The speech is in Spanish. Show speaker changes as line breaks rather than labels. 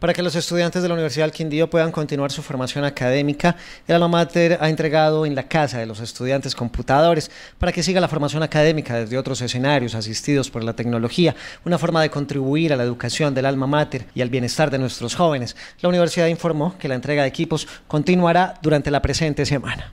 Para que los estudiantes de la Universidad del Quindío puedan continuar su formación académica, el alma mater ha entregado en la casa de los estudiantes computadores para que siga la formación académica desde otros escenarios asistidos por la tecnología, una forma de contribuir a la educación del alma mater y al bienestar de nuestros jóvenes. La universidad informó que la entrega de equipos continuará
durante la presente semana.